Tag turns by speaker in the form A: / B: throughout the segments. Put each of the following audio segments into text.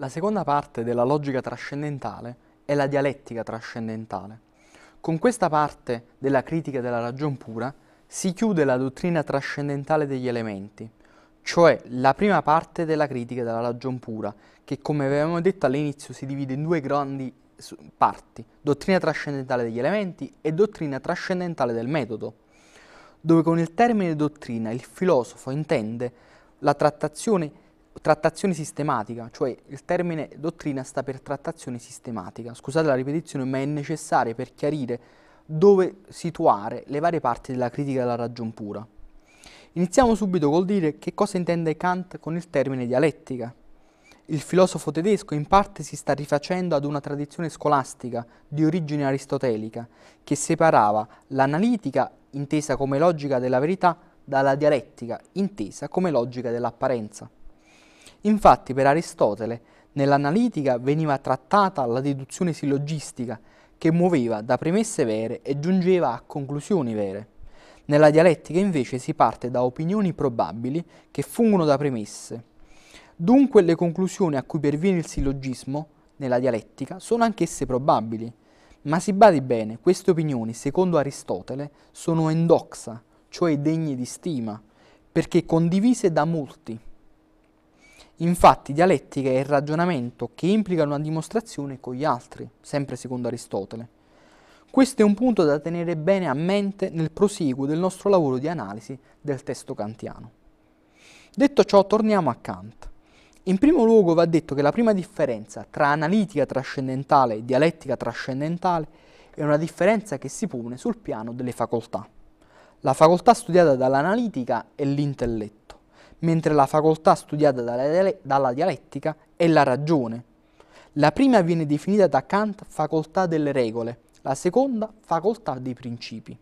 A: La seconda parte della logica trascendentale è la dialettica trascendentale. Con questa parte della critica della ragion pura si chiude la dottrina trascendentale degli elementi, cioè la prima parte della critica della ragion pura, che come avevamo detto all'inizio si divide in due grandi parti, dottrina trascendentale degli elementi e dottrina trascendentale del metodo, dove con il termine dottrina il filosofo intende la trattazione trattazione sistematica, cioè il termine dottrina sta per trattazione sistematica. Scusate la ripetizione, ma è necessario per chiarire dove situare le varie parti della critica della ragion pura. Iniziamo subito col dire che cosa intende Kant con il termine dialettica. Il filosofo tedesco in parte si sta rifacendo ad una tradizione scolastica di origine aristotelica che separava l'analitica, intesa come logica della verità, dalla dialettica, intesa come logica dell'apparenza. Infatti per Aristotele nell'analitica veniva trattata la deduzione sillogistica che muoveva da premesse vere e giungeva a conclusioni vere. Nella dialettica invece si parte da opinioni probabili che fungono da premesse. Dunque le conclusioni a cui perviene il sillogismo nella dialettica sono anch'esse probabili, ma si badi bene, queste opinioni, secondo Aristotele, sono endoxa, cioè degne di stima, perché condivise da molti. Infatti dialettica è il ragionamento che implica una dimostrazione con gli altri, sempre secondo Aristotele. Questo è un punto da tenere bene a mente nel prosieguo del nostro lavoro di analisi del testo kantiano. Detto ciò, torniamo a Kant. In primo luogo va detto che la prima differenza tra analitica trascendentale e dialettica trascendentale è una differenza che si pone sul piano delle facoltà. La facoltà studiata dall'analitica è l'intelletto mentre la facoltà studiata dalla, dalla dialettica è la ragione. La prima viene definita da Kant facoltà delle regole, la seconda facoltà dei principi.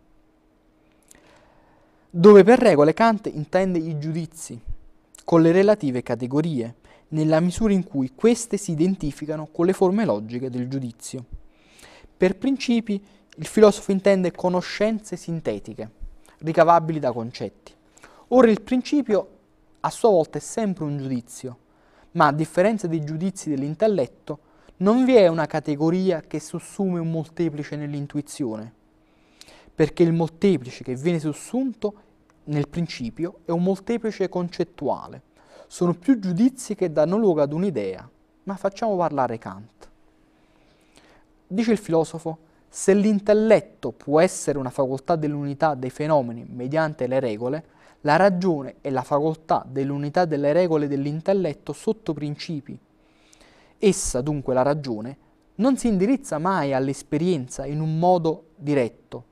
A: Dove per regole Kant intende i giudizi, con le relative categorie, nella misura in cui queste si identificano con le forme logiche del giudizio. Per principi il filosofo intende conoscenze sintetiche, ricavabili da concetti. Ora il principio a sua volta è sempre un giudizio, ma a differenza dei giudizi dell'intelletto, non vi è una categoria che sussume un molteplice nell'intuizione, perché il molteplice che viene sussunto nel principio è un molteplice concettuale. Sono più giudizi che danno luogo ad un'idea, ma facciamo parlare Kant. Dice il filosofo, se l'intelletto può essere una facoltà dell'unità dei fenomeni mediante le regole, la ragione è la facoltà dell'unità delle regole dell'intelletto sotto principi. Essa, dunque, la ragione, non si indirizza mai all'esperienza in un modo diretto,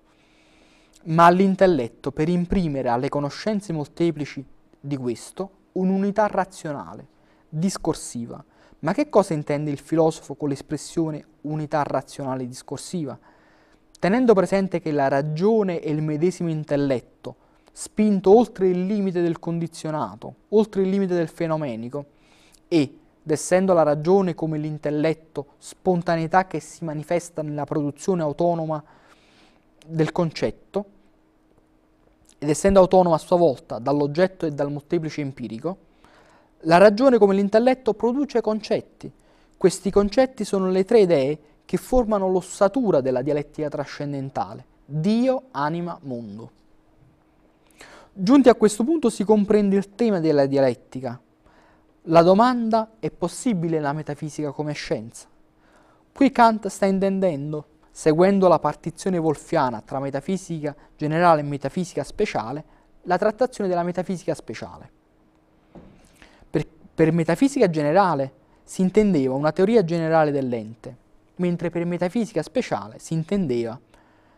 A: ma all'intelletto per imprimere alle conoscenze molteplici di questo un'unità razionale, discorsiva. Ma che cosa intende il filosofo con l'espressione unità razionale discorsiva? Tenendo presente che la ragione e il medesimo intelletto spinto oltre il limite del condizionato, oltre il limite del fenomenico ed essendo la ragione come l'intelletto spontaneità che si manifesta nella produzione autonoma del concetto ed essendo autonoma a sua volta dall'oggetto e dal molteplice empirico, la ragione come l'intelletto produce concetti. Questi concetti sono le tre idee che formano l'ossatura della dialettica trascendentale, Dio, anima, mondo. Giunti a questo punto si comprende il tema della dialettica. La domanda è possibile la metafisica come scienza? Qui Kant sta intendendo, seguendo la partizione wolfiana tra metafisica generale e metafisica speciale, la trattazione della metafisica speciale. Per, per metafisica generale si intendeva una teoria generale dell'ente, mentre per metafisica speciale si intendeva,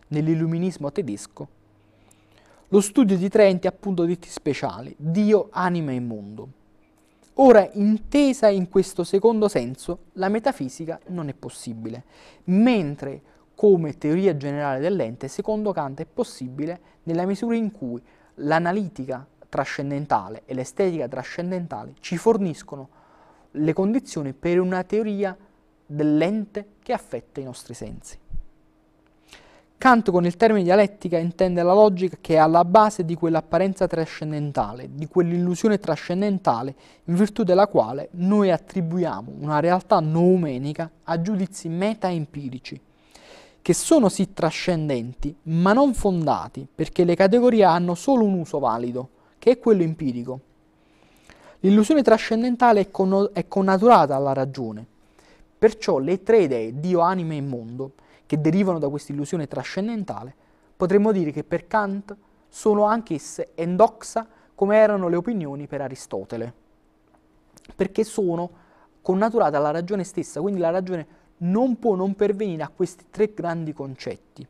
A: nell'illuminismo tedesco, lo studio di tre enti appunto detti speciali, Dio, anima e mondo. Ora, intesa in questo secondo senso, la metafisica non è possibile, mentre come teoria generale dell'ente, secondo Kant è possibile nella misura in cui l'analitica trascendentale e l'estetica trascendentale ci forniscono le condizioni per una teoria dell'ente che affetta i nostri sensi. Kant con il termine dialettica intende la logica che è alla base di quell'apparenza trascendentale, di quell'illusione trascendentale in virtù della quale noi attribuiamo una realtà noumenica a giudizi meta-empirici, che sono sì trascendenti, ma non fondati, perché le categorie hanno solo un uso valido, che è quello empirico. L'illusione trascendentale è, è connaturata alla ragione, perciò le tre idee, Dio, anima e mondo, che derivano da questa illusione trascendentale, potremmo dire che per Kant sono anch'esse endoxa come erano le opinioni per Aristotele, perché sono connaturate alla ragione stessa, quindi la ragione non può non pervenire a questi tre grandi concetti.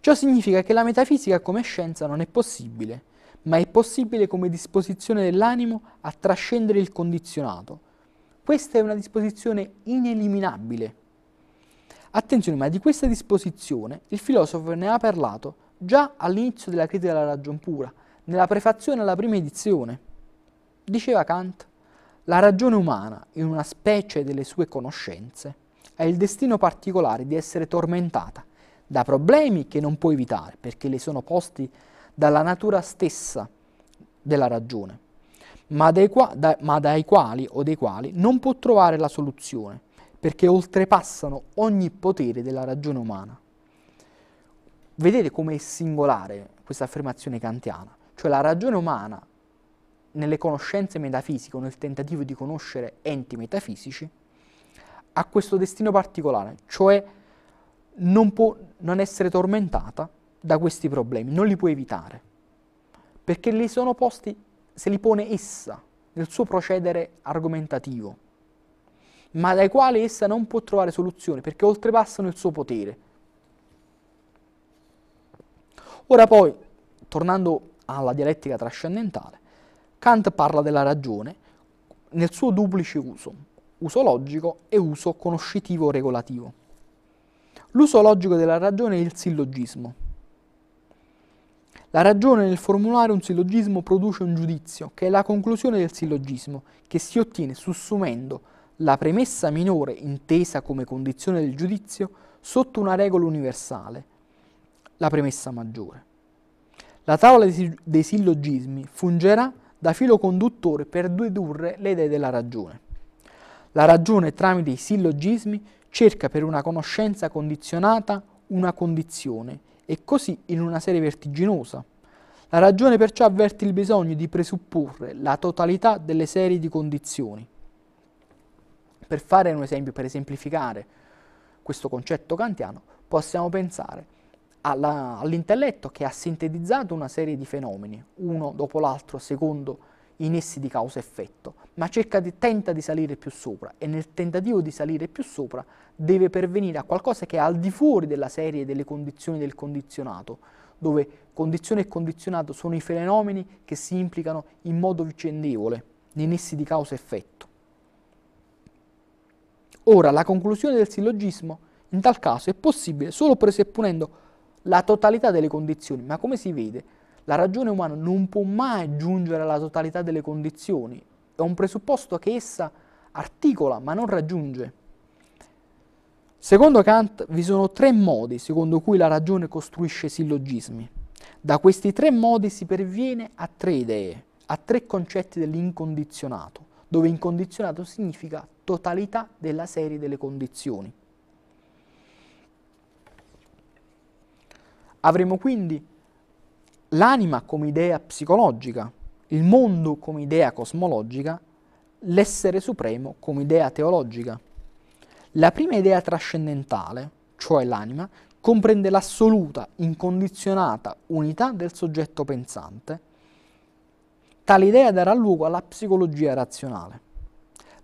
A: Ciò significa che la metafisica come scienza non è possibile, ma è possibile come disposizione dell'animo a trascendere il condizionato. Questa è una disposizione ineliminabile, Attenzione, ma di questa disposizione il filosofo ne ha parlato già all'inizio della critica della ragion pura, nella prefazione alla prima edizione. Diceva Kant, la ragione umana, in una specie delle sue conoscenze, ha il destino particolare di essere tormentata da problemi che non può evitare, perché le sono posti dalla natura stessa della ragione, ma dai, qua, da, ma dai quali o dei quali non può trovare la soluzione, perché oltrepassano ogni potere della ragione umana. Vedete come è singolare questa affermazione kantiana, cioè la ragione umana nelle conoscenze metafisiche nel tentativo di conoscere enti metafisici ha questo destino particolare, cioè non può non essere tormentata da questi problemi, non li può evitare, perché li sono posti, se li pone essa nel suo procedere argomentativo ma dai quali essa non può trovare soluzione perché oltrepassano il suo potere. Ora poi, tornando alla dialettica trascendentale, Kant parla della ragione nel suo duplice uso, uso logico e uso conoscitivo regolativo. L'uso logico della ragione è il sillogismo. La ragione nel formulare un sillogismo produce un giudizio, che è la conclusione del sillogismo, che si ottiene sussumendo la premessa minore intesa come condizione del giudizio sotto una regola universale, la premessa maggiore. La tavola dei sillogismi fungerà da filo conduttore per dedurre le idee della ragione. La ragione tramite i sillogismi cerca per una conoscenza condizionata una condizione e così in una serie vertiginosa. La ragione perciò avverte il bisogno di presupporre la totalità delle serie di condizioni. Per fare un esempio, per esemplificare questo concetto kantiano, possiamo pensare all'intelletto all che ha sintetizzato una serie di fenomeni, uno dopo l'altro, secondo i nessi di causa-effetto, ma di, tenta di salire più sopra e nel tentativo di salire più sopra deve pervenire a qualcosa che è al di fuori della serie delle condizioni del condizionato, dove condizione e condizionato sono i fenomeni che si implicano in modo vicendevole nei nessi di causa-effetto. Ora, la conclusione del sillogismo in tal caso è possibile solo presupponendo la totalità delle condizioni, ma come si vede, la ragione umana non può mai giungere alla totalità delle condizioni, è un presupposto che essa articola ma non raggiunge. Secondo Kant vi sono tre modi secondo cui la ragione costruisce sillogismi. Da questi tre modi si perviene a tre idee, a tre concetti dell'incondizionato dove incondizionato significa totalità della serie delle condizioni. Avremo quindi l'anima come idea psicologica, il mondo come idea cosmologica, l'essere supremo come idea teologica. La prima idea trascendentale, cioè l'anima, comprende l'assoluta, incondizionata unità del soggetto pensante, Tale idea darà luogo alla psicologia razionale.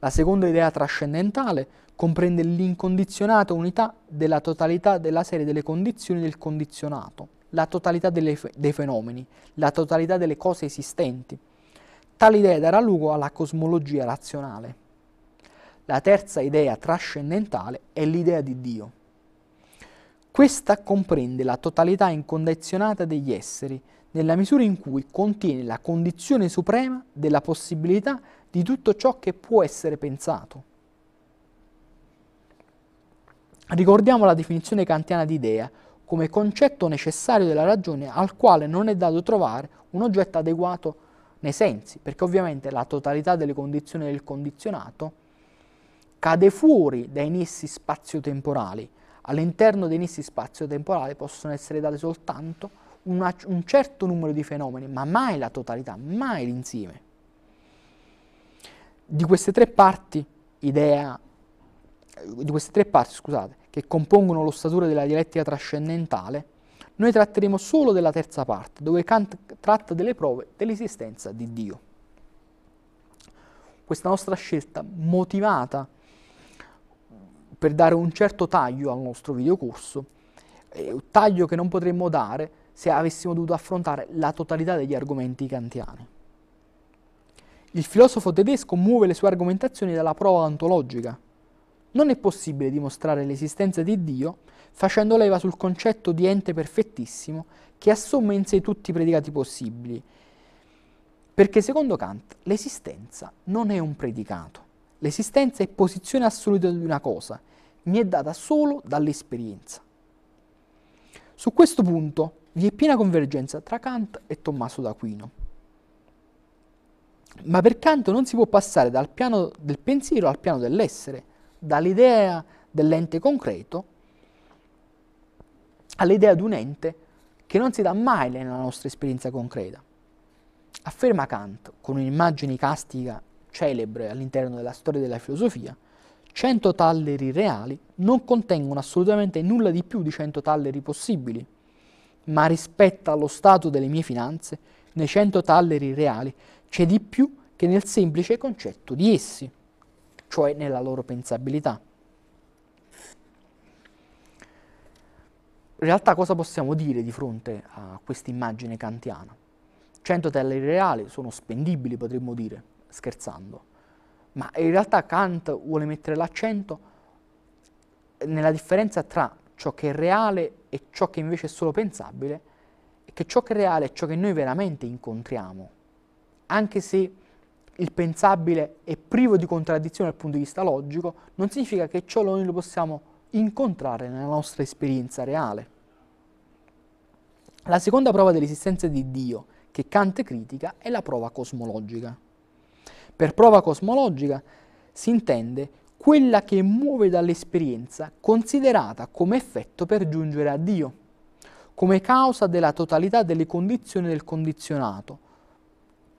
A: La seconda idea trascendentale comprende l'incondizionata unità della totalità della serie delle condizioni del condizionato, la totalità delle, dei fenomeni, la totalità delle cose esistenti. Tale idea darà luogo alla cosmologia razionale. La terza idea trascendentale è l'idea di Dio. Questa comprende la totalità incondizionata degli esseri, nella misura in cui contiene la condizione suprema della possibilità di tutto ciò che può essere pensato. Ricordiamo la definizione kantiana di idea come concetto necessario della ragione al quale non è dato trovare un oggetto adeguato nei sensi, perché ovviamente la totalità delle condizioni del condizionato cade fuori dai nessi spazio-temporali. All'interno dei nessi spazio-temporali possono essere date soltanto una, un certo numero di fenomeni, ma mai la totalità, mai l'insieme. Di queste tre parti, idea, eh, di queste tre parti, scusate, che compongono l'ossatura della dialettica trascendentale, noi tratteremo solo della terza parte, dove Kant tratta delle prove dell'esistenza di Dio. Questa nostra scelta motivata per dare un certo taglio al nostro videocorso, eh, un taglio che non potremmo dare se avessimo dovuto affrontare la totalità degli argomenti kantiani. Il filosofo tedesco muove le sue argomentazioni dalla prova ontologica. Non è possibile dimostrare l'esistenza di Dio facendo leva sul concetto di ente perfettissimo che assomma in sé tutti i predicati possibili, perché secondo Kant l'esistenza non è un predicato, l'esistenza è posizione assoluta di una cosa, mi è data solo dall'esperienza. Su questo punto vi è piena convergenza tra Kant e Tommaso d'Aquino. Ma per Kant non si può passare dal piano del pensiero al piano dell'essere, dall'idea dell'ente concreto all'idea di un ente che non si dà mai nella nostra esperienza concreta. Afferma Kant, con un'immagine castica celebre all'interno della storia della filosofia, cento talleri reali non contengono assolutamente nulla di più di cento talleri possibili, ma rispetto allo stato delle mie finanze, nei cento talleri reali c'è di più che nel semplice concetto di essi, cioè nella loro pensabilità. In realtà cosa possiamo dire di fronte a questa immagine kantiana? 100 talleri reali sono spendibili, potremmo dire, scherzando, ma in realtà Kant vuole mettere l'accento nella differenza tra ciò che è reale e ciò che invece è solo pensabile, è che ciò che è reale è ciò che noi veramente incontriamo, anche se il pensabile è privo di contraddizione dal punto di vista logico, non significa che ciò noi lo possiamo incontrare nella nostra esperienza reale. La seconda prova dell'esistenza di Dio, che Kant critica, è la prova cosmologica. Per prova cosmologica si intende quella che muove dall'esperienza considerata come effetto per giungere a Dio, come causa della totalità delle condizioni del condizionato,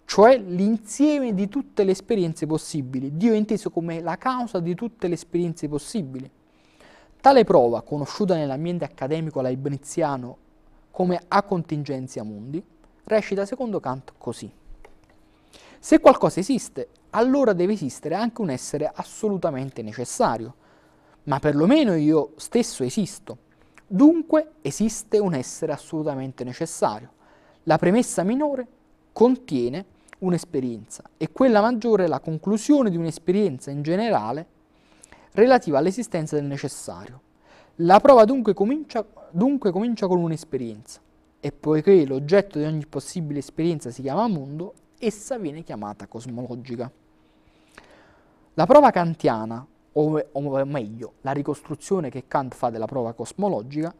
A: cioè l'insieme di tutte le esperienze possibili, Dio è inteso come la causa di tutte le esperienze possibili. Tale prova, conosciuta nell'ambiente accademico leibniziano come A contingenzia mundi, recita secondo Kant così. Se qualcosa esiste, allora deve esistere anche un essere assolutamente necessario, ma perlomeno io stesso esisto. Dunque esiste un essere assolutamente necessario. La premessa minore contiene un'esperienza e quella maggiore è la conclusione di un'esperienza in generale relativa all'esistenza del necessario. La prova dunque comincia, dunque comincia con un'esperienza e poiché l'oggetto di ogni possibile esperienza si chiama mondo, essa viene chiamata cosmologica. La prova kantiana, o, o meglio, la ricostruzione che Kant fa della prova cosmologica,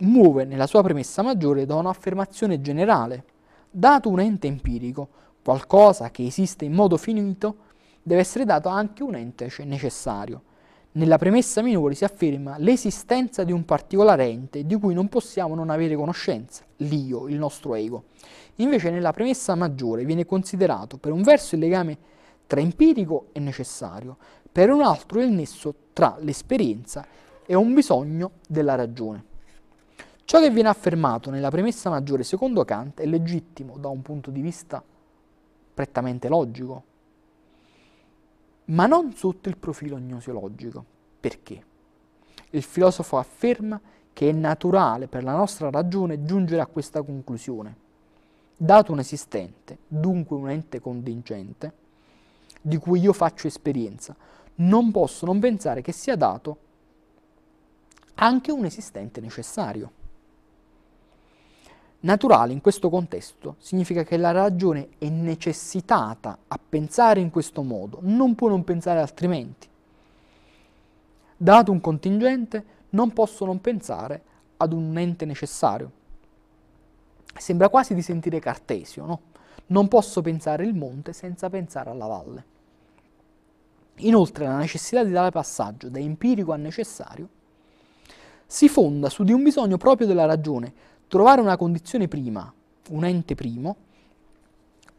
A: muove nella sua premessa maggiore da un'affermazione generale. Dato un ente empirico, qualcosa che esiste in modo finito, deve essere dato anche un ente necessario. Nella premessa minore si afferma l'esistenza di un particolare ente di cui non possiamo non avere conoscenza, l'io, il nostro ego, Invece nella premessa maggiore viene considerato per un verso il legame tra empirico e necessario, per un altro il nesso tra l'esperienza e un bisogno della ragione. Ciò che viene affermato nella premessa maggiore secondo Kant è legittimo da un punto di vista prettamente logico, ma non sotto il profilo gnosiologico. Perché? Il filosofo afferma che è naturale per la nostra ragione giungere a questa conclusione dato un esistente, dunque un ente contingente, di cui io faccio esperienza, non posso non pensare che sia dato anche un esistente necessario. Naturale in questo contesto significa che la ragione è necessitata a pensare in questo modo, non può non pensare altrimenti. Dato un contingente, non posso non pensare ad un ente necessario. Sembra quasi di sentire Cartesio, no? Non posso pensare il monte senza pensare alla valle. Inoltre la necessità di tale passaggio da empirico a necessario si fonda su di un bisogno proprio della ragione, trovare una condizione prima, un ente primo,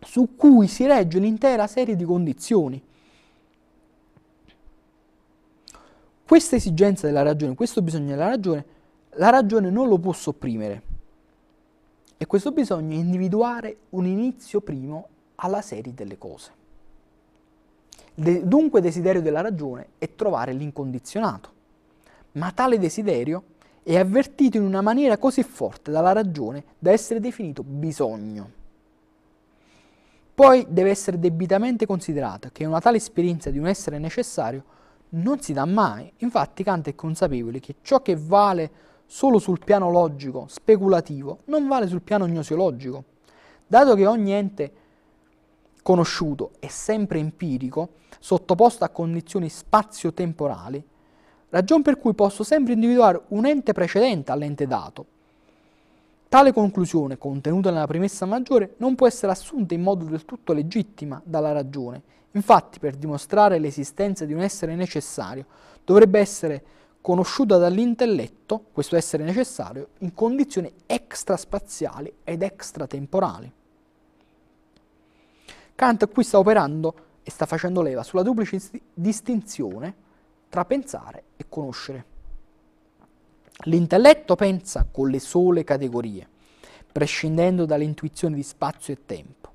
A: su cui si regge un'intera serie di condizioni. Questa esigenza della ragione, questo bisogno della ragione, la ragione non lo può sopprimere. E questo bisogno è individuare un inizio primo alla serie delle cose. De- dunque desiderio della ragione è trovare l'incondizionato, ma tale desiderio è avvertito in una maniera così forte dalla ragione da essere definito bisogno. Poi deve essere debitamente considerato che una tale esperienza di un essere necessario non si dà mai, infatti Kant è consapevole che ciò che vale solo sul piano logico, speculativo, non vale sul piano gnosiologico. Dato che ogni ente conosciuto è sempre empirico, sottoposto a condizioni spazio-temporali, ragion per cui posso sempre individuare un ente precedente all'ente dato. Tale conclusione, contenuta nella premessa maggiore, non può essere assunta in modo del tutto legittima dalla ragione. Infatti, per dimostrare l'esistenza di un essere necessario, dovrebbe essere conosciuta dall'intelletto, questo essere necessario, in condizioni extraspaziali ed extratemporali. Kant qui sta operando e sta facendo leva sulla duplice distinzione tra pensare e conoscere. L'intelletto pensa con le sole categorie, prescindendo dall'intuizione di spazio e tempo.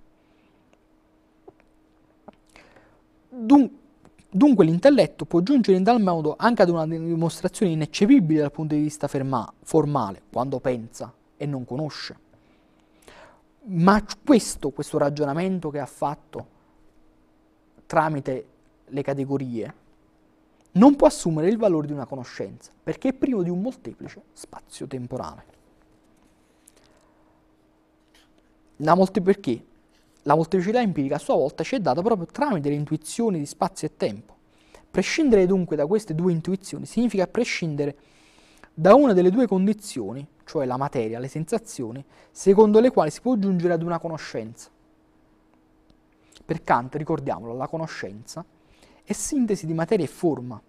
A: Dunque, Dunque l'intelletto può giungere in tal modo anche ad una dimostrazione ineccepibile dal punto di vista ferma, formale, quando pensa e non conosce. Ma questo, questo ragionamento che ha fatto tramite le categorie, non può assumere il valore di una conoscenza, perché è privo di un molteplice spazio-temporale. La molti- perché? La molteplicità empirica a sua volta ci è data proprio tramite le intuizioni di spazio e tempo. Prescindere dunque da queste due intuizioni significa prescindere da una delle due condizioni, cioè la materia, le sensazioni, secondo le quali si può giungere ad una conoscenza. Per Kant, ricordiamolo, la conoscenza è sintesi di materia e forma,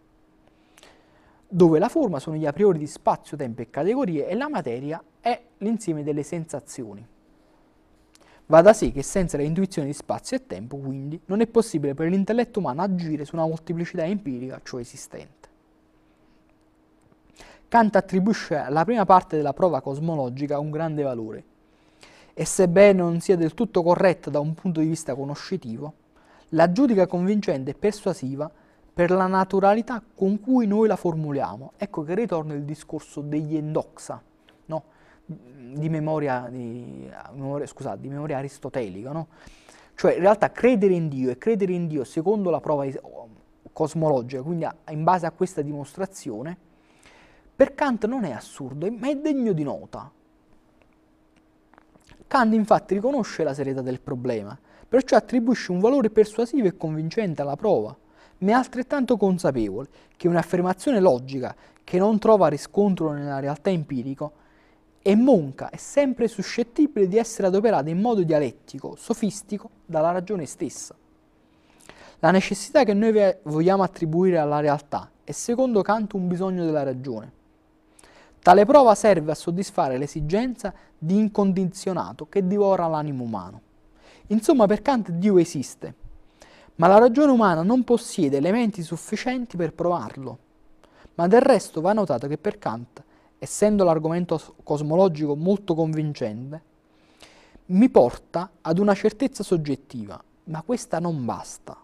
A: dove la forma sono gli a priori di spazio, tempo e categorie e la materia è l'insieme delle sensazioni. Va da sé che senza le intuizioni di spazio e tempo, quindi, non è possibile per l'intelletto umano agire su una molteplicità empirica, cioè esistente. Kant attribuisce alla prima parte della prova cosmologica un grande valore e sebbene non sia del tutto corretta da un punto di vista conoscitivo, la giudica convincente e persuasiva per la naturalità con cui noi la formuliamo. Ecco che ritorna il discorso degli endoxa, di memoria, di, memoria, scusate, di memoria aristotelica, no? Cioè, in realtà credere in Dio e credere in Dio secondo la prova cosmologica, quindi in base a questa dimostrazione, per Kant non è assurdo, ma è degno di nota. Kant infatti riconosce la serietà del problema, perciò attribuisce un valore persuasivo e convincente alla prova, ma è altrettanto consapevole che un'affermazione logica che non trova riscontro nella realtà empirica e monca è sempre suscettibile di essere adoperata in modo dialettico, sofistico, dalla ragione stessa. La necessità che noi vogliamo attribuire alla realtà è secondo Kant un bisogno della ragione. Tale prova serve a soddisfare l'esigenza di incondizionato che divora l'animo umano. Insomma, per Kant Dio esiste, ma la ragione umana non possiede elementi sufficienti per provarlo. Ma del resto va notato che per Kant essendo l'argomento cosmologico molto convincente, mi porta ad una certezza soggettiva, ma questa non basta,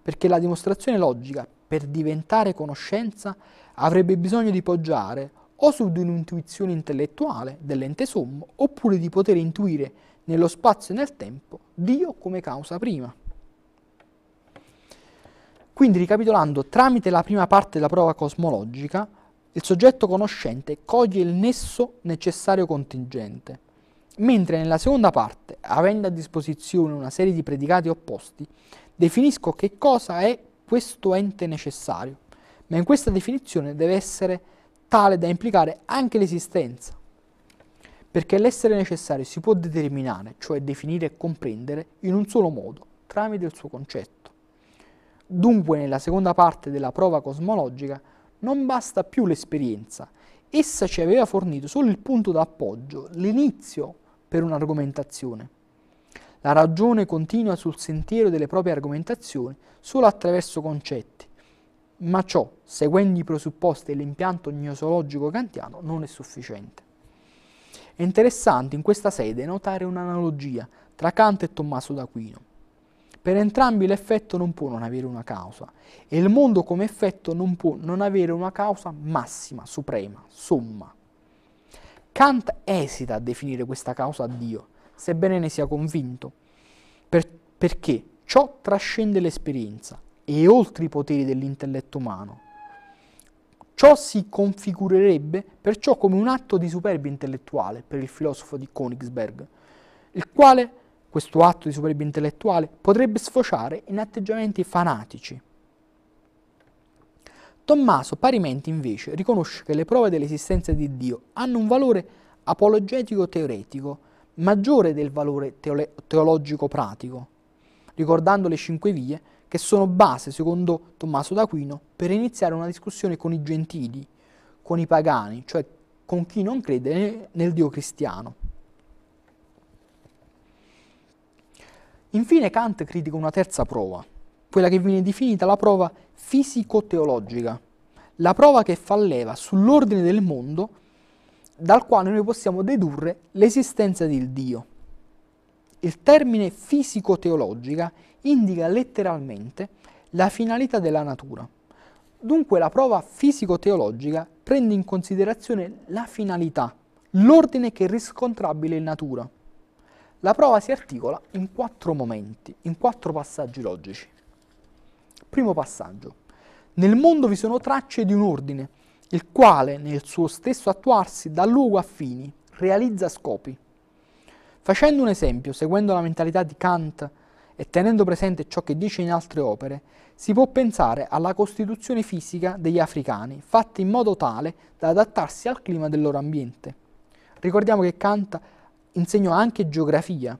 A: perché la dimostrazione logica, per diventare conoscenza, avrebbe bisogno di poggiare o su di un'intuizione intellettuale dell'ente sommo, oppure di poter intuire nello spazio e nel tempo Dio come causa prima. Quindi, ricapitolando, tramite la prima parte della prova cosmologica, il soggetto conoscente coglie il nesso necessario contingente, mentre nella seconda parte, avendo a disposizione una serie di predicati opposti, definisco che cosa è questo ente necessario, ma in questa definizione deve essere tale da implicare anche l'esistenza, perché l'essere necessario si può determinare, cioè definire e comprendere, in un solo modo, tramite il suo concetto. Dunque nella seconda parte della prova cosmologica non basta più l'esperienza. Essa ci aveva fornito solo il punto d'appoggio, l'inizio per un'argomentazione. La ragione continua sul sentiero delle proprie argomentazioni solo attraverso concetti, ma ciò, seguendo i presupposti e l'impianto gnosologico kantiano, non è sufficiente. È interessante in questa sede notare un'analogia tra Kant e Tommaso d'Aquino. Per entrambi l'effetto non può non avere una causa e il mondo come effetto non può non avere una causa massima, suprema, somma. Kant esita a definire questa causa a Dio, sebbene ne sia convinto, per, perché ciò trascende l'esperienza e oltre i poteri dell'intelletto umano. Ciò si configurerebbe perciò come un atto di superbia intellettuale per il filosofo di Königsberg, il quale questo atto di superbia intellettuale potrebbe sfociare in atteggiamenti fanatici. Tommaso parimenti invece riconosce che le prove dell'esistenza di Dio hanno un valore apologetico-teoretico maggiore del valore teologico-pratico, ricordando le cinque vie che sono base, secondo Tommaso d'Aquino, per iniziare una discussione con i gentili, con i pagani, cioè con chi non crede nel Dio cristiano. Infine Kant critica una terza prova, quella che viene definita la prova fisico-teologica, la prova che fa leva sull'ordine del mondo dal quale noi possiamo dedurre l'esistenza del Dio. Il termine fisico-teologica indica letteralmente la finalità della natura. Dunque la prova fisico-teologica prende in considerazione la finalità, l'ordine che è riscontrabile in natura. La prova si articola in quattro momenti, in quattro passaggi logici. Primo passaggio. Nel mondo vi sono tracce di un ordine, il quale nel suo stesso attuarsi dà luogo a fini, realizza scopi. Facendo un esempio, seguendo la mentalità di Kant e tenendo presente ciò che dice in altre opere, si può pensare alla costituzione fisica degli africani, fatta in modo tale da adattarsi al clima del loro ambiente. Ricordiamo che Kant insegnò anche geografia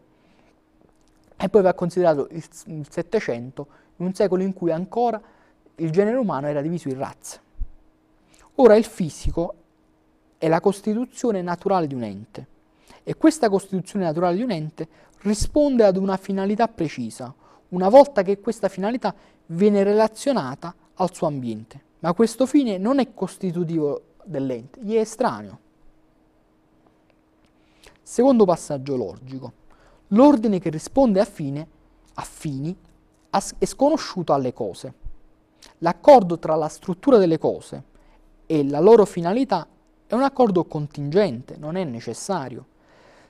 A: e poi va considerato il Settecento un secolo in cui ancora il genere umano era diviso in razze. Ora il fisico è la costituzione naturale di un ente e questa costituzione naturale di un ente risponde ad una finalità precisa, una volta che questa finalità viene relazionata al suo ambiente. Ma questo fine non è costitutivo dell'ente, gli è estraneo. Secondo passaggio logico. L'ordine che risponde a fine, a fini, è sconosciuto alle cose. L'accordo tra la struttura delle cose e la loro finalità è un accordo contingente, non è necessario.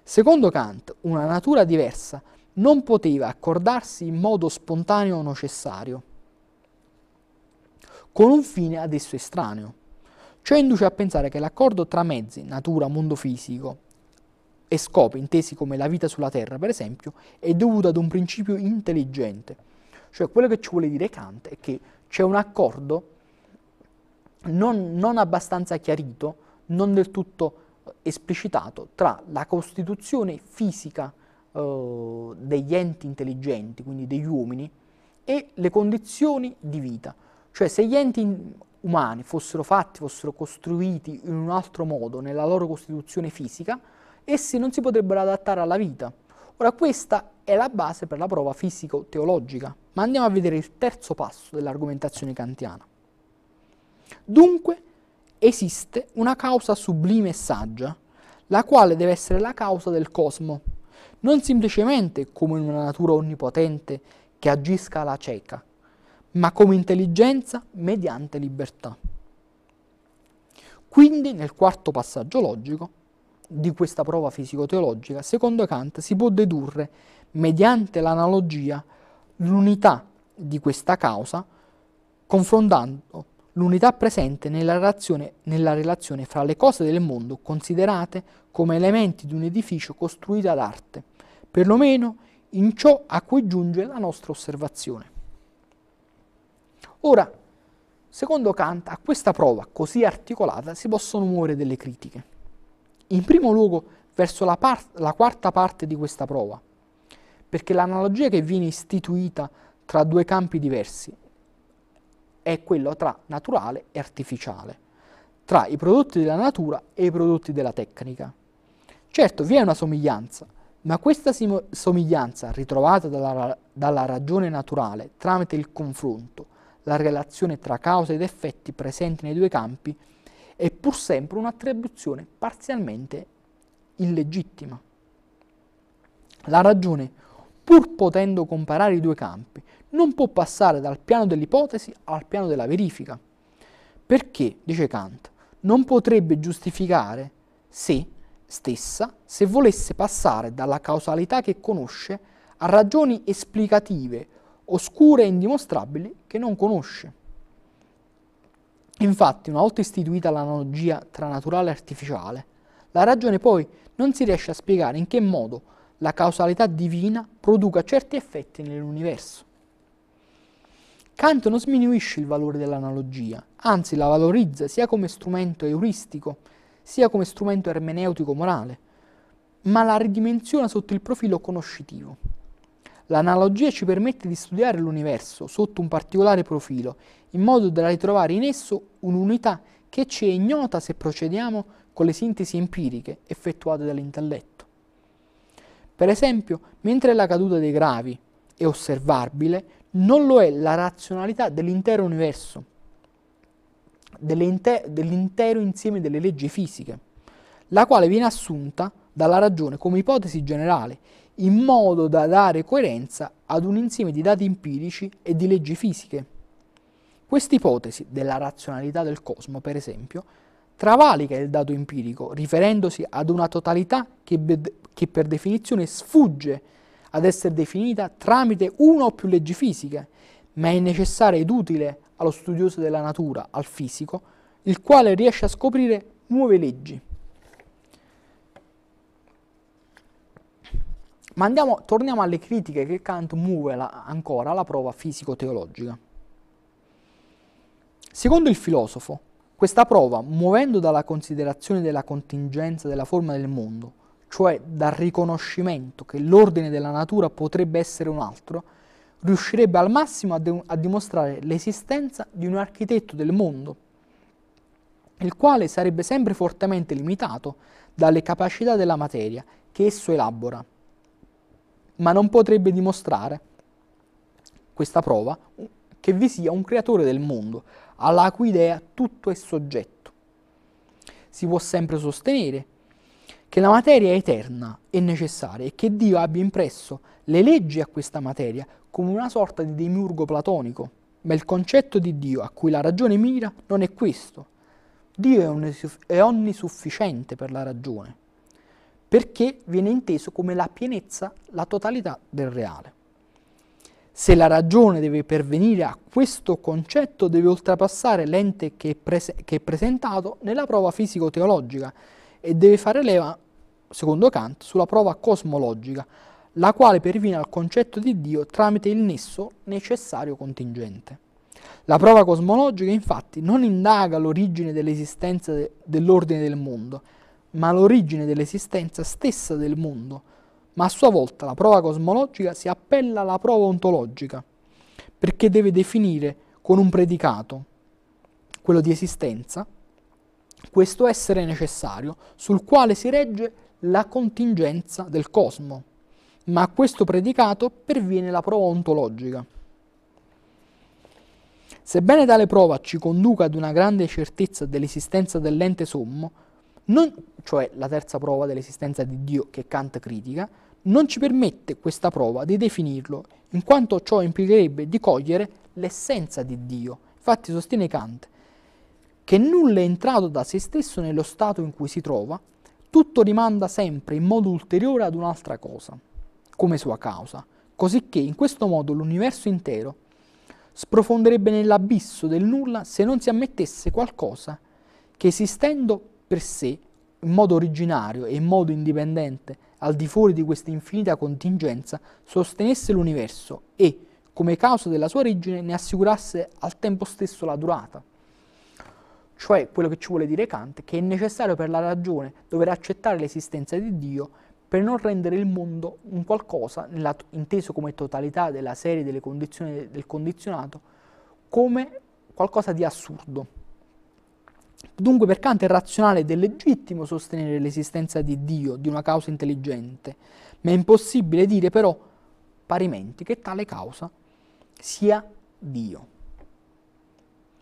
A: Secondo Kant, una natura diversa non poteva accordarsi in modo spontaneo o necessario, con un fine ad esso estraneo. Ciò cioè induce a pensare che l'accordo tra mezzi, natura, mondo fisico e scopi, intesi come la vita sulla Terra per esempio, è dovuto ad un principio intelligente. Cioè quello che ci vuole dire Kant è che c'è un accordo non, non abbastanza chiarito, non del tutto eh, esplicitato, tra la costituzione fisica eh, degli enti intelligenti, quindi degli uomini, e le condizioni di vita. Cioè se gli enti umani fossero fatti, fossero costruiti in un altro modo nella loro costituzione fisica, essi non si potrebbero adattare alla vita. Ora questa è la base per la prova fisico-teologica, ma andiamo a vedere il terzo passo dell'argomentazione kantiana. Dunque esiste una causa sublime e saggia, la quale deve essere la causa del cosmo, non semplicemente come una natura onnipotente che agisca alla cieca, ma come intelligenza mediante libertà. Quindi nel quarto passaggio logico di questa prova fisico-teologica, secondo Kant si può dedurre, mediante l'analogia, l'unità di questa causa, confrontando l'unità presente nella relazione, nella relazione, fra le cose del mondo considerate come elementi di un edificio costruito ad arte, perlomeno in ciò a cui giunge la nostra osservazione. Ora, secondo Kant, a questa prova così articolata si possono muovere delle critiche in primo luogo verso la, part- la quarta parte di questa prova, perché l'analogia che viene istituita tra due campi diversi è quella tra naturale e artificiale, tra i prodotti della natura e i prodotti della tecnica. Certo, vi è una somiglianza, ma questa somiglianza ritrovata dalla, ra- dalla ragione naturale tramite il confronto, la relazione tra causa ed effetti presenti nei due campi, è pur sempre un'attribuzione parzialmente illegittima. La ragione, pur potendo comparare i due campi, non può passare dal piano dell'ipotesi al piano della verifica, perché, dice Kant, non potrebbe giustificare se stessa se volesse passare dalla causalità che conosce a ragioni esplicative, oscure e indimostrabili che non conosce. Infatti, una volta istituita l'analogia tra naturale e artificiale, la ragione poi non si riesce a spiegare in che modo la causalità divina produca certi effetti nell'universo. Kant non sminuisce il valore dell'analogia, anzi la valorizza sia come strumento euristico, sia come strumento ermeneutico morale, ma la ridimensiona sotto il profilo conoscitivo. L'analogia ci permette di studiare l'universo sotto un particolare profilo, in modo da ritrovare in esso un'unità che ci è ignota se procediamo con le sintesi empiriche effettuate dall'intelletto. Per esempio, mentre la caduta dei gravi è osservabile, non lo è la razionalità dell'intero universo, dell'intero, insieme delle leggi fisiche, la quale viene assunta dalla ragione come ipotesi generale in modo da dare coerenza ad un insieme di dati empirici e di leggi fisiche. Quest'ipotesi della razionalità del cosmo, per esempio, travalica il dato empirico riferendosi ad una totalità che, che per definizione sfugge ad essere definita tramite una o più leggi fisiche, ma è necessaria ed utile allo studioso della natura, al fisico, il quale riesce a scoprire nuove leggi. Ma andiamo, torniamo alle critiche che Kant muove la, ancora alla prova fisico-teologica. Secondo il filosofo, questa prova, muovendo dalla considerazione della contingenza della forma del mondo, cioè dal riconoscimento che l'ordine della natura potrebbe essere un altro, riuscirebbe al massimo a, de- a dimostrare l'esistenza di un architetto del mondo, il quale sarebbe sempre fortemente limitato dalle capacità della materia che esso elabora ma non potrebbe dimostrare questa prova che vi sia un creatore del mondo, alla cui idea tutto è soggetto. Si può sempre sostenere che la materia è eterna e necessaria e che Dio abbia impresso le leggi a questa materia come una sorta di demiurgo platonico, ma il concetto di Dio a cui la ragione mira non è questo. Dio è, onnisufficiente per la ragione perché viene inteso come la pienezza, la totalità del reale. Se la ragione deve pervenire a questo concetto deve oltrepassare l'ente che, prese- che è presentato nella prova fisico-teologica e deve fare leva, secondo Kant, sulla prova cosmologica, la quale perviene al concetto di Dio tramite il nesso necessario contingente. La prova cosmologica infatti non indaga l'origine dell'esistenza de- dell'ordine del mondo, ma l'origine dell'esistenza stessa del mondo, ma a sua volta la prova cosmologica si appella alla prova ontologica, perché deve definire con un predicato, quello di esistenza, questo essere necessario sul quale si regge la contingenza del cosmo, ma a questo predicato perviene la prova ontologica. Sebbene tale prova ci conduca ad una grande certezza dell'esistenza dell'ente sommo, non, cioè la terza prova dell'esistenza di Dio che Kant critica, non ci permette questa prova di definirlo, in quanto ciò implicherebbe di cogliere l'essenza di Dio. Infatti sostiene Kant che nulla è entrato da se stesso nello stato in cui si trova, tutto rimanda sempre in modo ulteriore ad un'altra cosa, come sua causa, cosicché in questo modo l'universo intero sprofonderebbe nell'abisso del nulla se non si ammettesse qualcosa che esistendo per sé, in modo originario e in modo indipendente, al di fuori di questa infinita contingenza, sostenesse l'universo e, come causa della sua origine, ne assicurasse al tempo stesso la durata. Cioè, quello che ci vuole dire Kant, che è necessario per la ragione dover accettare l'esistenza di Dio per non rendere il mondo un qualcosa, nella, inteso come totalità della serie delle condizioni del condizionato, come qualcosa di assurdo. Dunque per Kant è razionale ed è legittimo sostenere l'esistenza di Dio, di una causa intelligente, ma è impossibile dire però parimenti che tale causa sia Dio.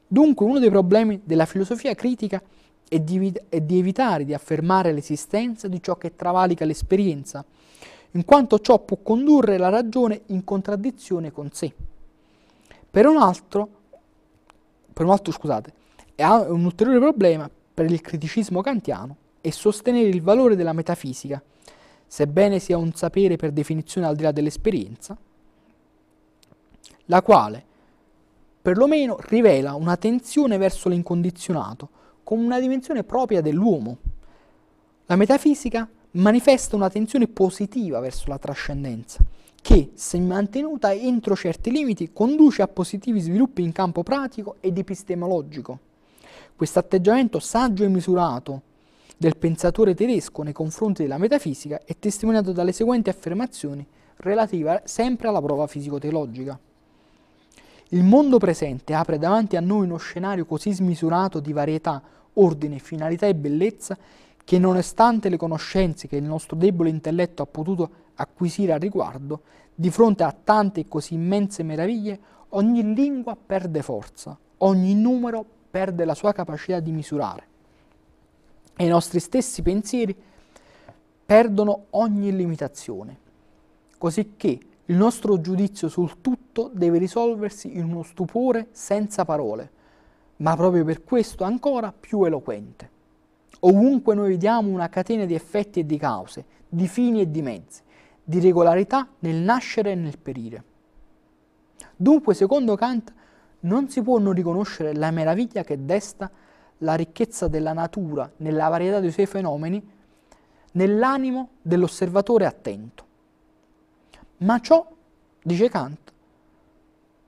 A: Dunque uno dei problemi della filosofia critica è di, è di, evitare di affermare l'esistenza di ciò che travalica l'esperienza, in quanto ciò può condurre la ragione in contraddizione con sé. Per un altro, per un altro scusate, e ha un ulteriore problema per il criticismo kantiano è sostenere il valore della metafisica, sebbene sia un sapere per definizione al di là dell'esperienza, la quale perlomeno rivela una tensione verso l'incondizionato, come una dimensione propria dell'uomo. La metafisica manifesta una tensione positiva verso la trascendenza, che, se mantenuta entro certi limiti, conduce a positivi sviluppi in campo pratico ed epistemologico. Questo atteggiamento saggio e misurato del pensatore tedesco nei confronti della metafisica è testimoniato dalle seguenti affermazioni relative sempre alla prova fisico-teologica. Il mondo presente apre davanti a noi uno scenario così smisurato di varietà, ordine, finalità e bellezza che nonostante le conoscenze che il nostro debole intelletto ha potuto acquisire al riguardo, di fronte a tante e così immense meraviglie, ogni lingua perde forza, ogni numero perde la sua capacità di misurare e i nostri stessi pensieri perdono ogni limitazione, cosicché il nostro giudizio sul tutto deve risolversi in uno stupore senza parole, ma proprio per questo ancora più eloquente. Ovunque noi vediamo una catena di effetti e di cause, di fini e di mezzi, di regolarità nel nascere e nel perire. Dunque, secondo Kant, non si può non riconoscere la meraviglia che desta la ricchezza della natura nella varietà dei suoi fenomeni nell'animo dell'osservatore attento. Ma ciò, dice Kant,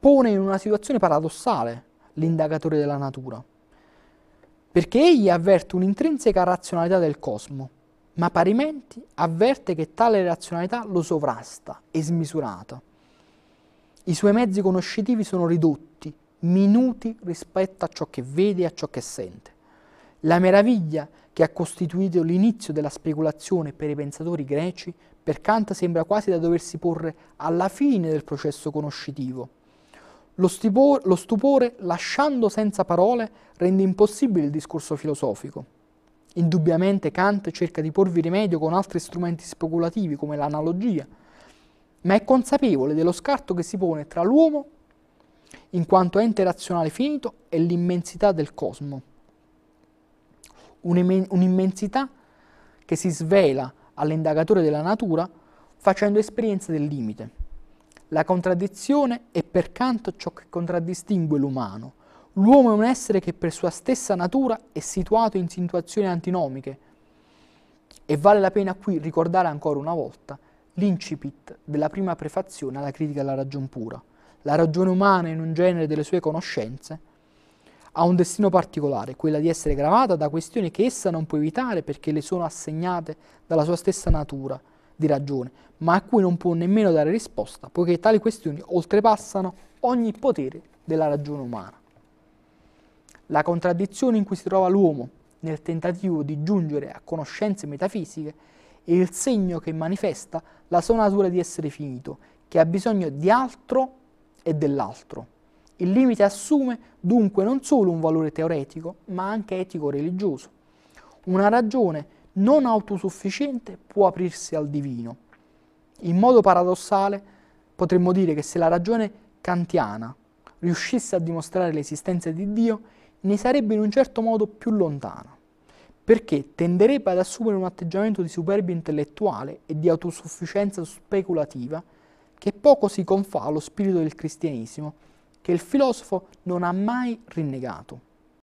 A: pone in una situazione paradossale l'indagatore della natura, perché egli avverte un'intrinseca razionalità del cosmo, ma parimenti avverte che tale razionalità lo sovrasta, e smisurata. I suoi mezzi conoscitivi sono ridotti, minuti rispetto a ciò che vede e a ciò che sente. La meraviglia che ha costituito l'inizio della speculazione per i pensatori greci, per Kant sembra quasi da doversi porre alla fine del processo conoscitivo. Lo, stupore, lo stupore lasciando senza parole, rende impossibile il discorso filosofico. Indubbiamente Kant cerca di porvi rimedio con altri strumenti speculativi come l'analogia, ma è consapevole dello scarto che si pone tra l'uomo in quanto ente razionale finito è l'immensità del cosmo, un'immensità che si svela all'indagatore della natura facendo esperienza del limite. La contraddizione è percanto ciò che contraddistingue l'umano. L'uomo è un essere che per sua stessa natura è situato in situazioni antinomiche e vale la pena qui ricordare ancora una volta l'incipit della prima prefazione alla critica alla ragion pura la ragione umana in un genere delle sue conoscenze, ha un destino particolare, quella di essere gravata da questioni che essa non può evitare perché le sono assegnate dalla sua stessa natura di ragione, ma a cui non può nemmeno dare risposta, poiché tali questioni oltrepassano ogni potere della ragione umana. La contraddizione in cui si trova l'uomo nel tentativo di giungere a conoscenze metafisiche è il segno che manifesta la sua natura di essere finito, che ha bisogno di altro e dell'altro. Il limite assume dunque non solo un valore teoretico, ma anche etico-religioso. Una ragione non autosufficiente può aprirsi al divino. In modo paradossale potremmo dire che se la ragione kantiana riuscisse a dimostrare l'esistenza di Dio, ne sarebbe in un certo modo più lontana, perché tenderebbe ad assumere un atteggiamento di superbia intellettuale e di autosufficienza speculativa che poco si confà allo spirito del cristianesimo, che il filosofo non ha mai rinnegato.